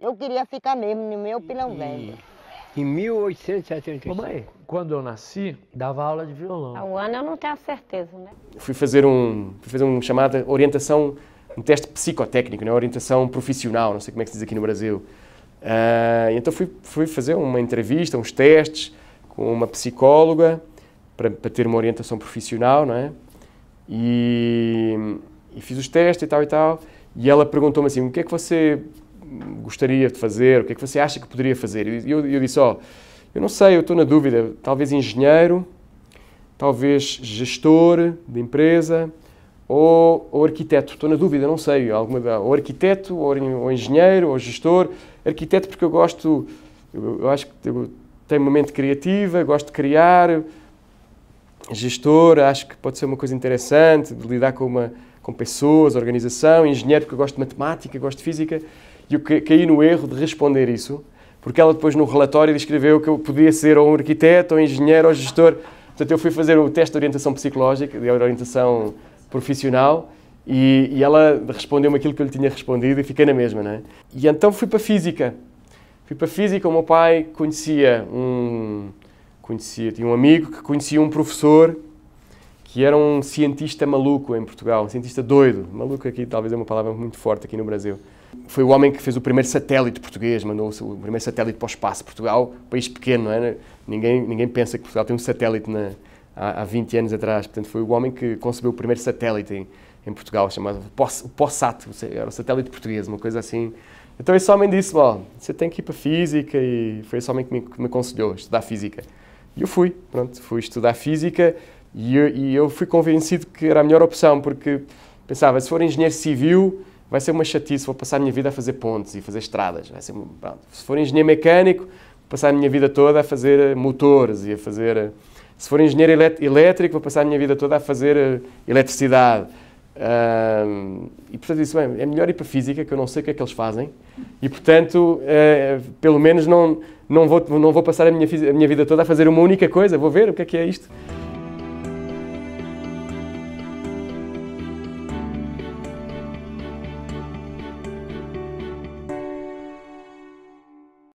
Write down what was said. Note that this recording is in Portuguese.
Eu queria ficar mesmo no meu pilão velho. Em 1875. Mãe, quando eu nasci, dava aula de violão. Há um ano eu não tenho a certeza, né? Fui fazer um, fui fazer um chamada orientação, um teste psicotécnico, né? orientação profissional, não sei como é que se diz aqui no Brasil. Uh, então fui, fui fazer uma entrevista, uns testes com uma psicóloga para, para ter uma orientação profissional, não é? E, e fiz os testes e tal e tal. E ela perguntou-me assim: o que é que você gostaria de fazer? O que é que você acha que poderia fazer? E eu, eu disse: Ó, oh, eu não sei, eu estou na dúvida. Talvez engenheiro, talvez gestor de empresa ou, ou arquiteto. Estou na dúvida, não sei. Alguma, ou arquiteto, ou, ou engenheiro, ou gestor. Arquiteto, porque eu gosto, eu, eu acho que eu tenho uma mente criativa, gosto de criar. Gestor, acho que pode ser uma coisa interessante, de lidar com uma com pessoas, organização, engenheiro, porque eu gosto de matemática, gosto de física, e eu caí no erro de responder isso, porque ela depois no relatório descreveu que eu podia ser ou um arquiteto, ou engenheiro, ou gestor. Portanto, eu fui fazer o teste de orientação psicológica, de orientação profissional, e, e ela respondeu-me aquilo que eu lhe tinha respondido e fiquei na mesma, né? E então fui para a física. Fui para a física, o meu pai conhecia um... Conhecia, tinha um amigo que conhecia um professor que era um cientista maluco em Portugal, um cientista doido. Maluco aqui talvez é uma palavra muito forte aqui no Brasil. Foi o homem que fez o primeiro satélite português, mandou o primeiro satélite para o espaço. Portugal, país pequeno, não é? Ninguém, ninguém pensa que Portugal tem um satélite na, há, há 20 anos atrás. Portanto, foi o homem que concebeu o primeiro satélite em, em Portugal, chamado POSSAT, era o satélite português, uma coisa assim. Então esse homem disse ó, você tem que ir para Física e foi esse homem que me, que me aconselhou estudar Física. E eu fui, pronto, fui estudar Física, e eu, e eu, fui convencido que era a melhor opção, porque pensava, se for engenheiro civil, vai ser uma chatice, vou passar a minha vida a fazer pontes e fazer estradas. Vai ser, pronto. Se for engenheiro mecânico, vou passar a minha vida toda a fazer eh, motores e a fazer... Eh, se for engenheiro elétrico, vou passar a minha vida toda a fazer eh, eletricidade. Uh, e portanto disse, bem, é melhor ir para a física, que eu não sei o que é que eles fazem, e portanto, pelo menos não, não, vou, não vou passar a minha, a minha vida toda a fazer uma única coisa, vou ver o que é que é isto.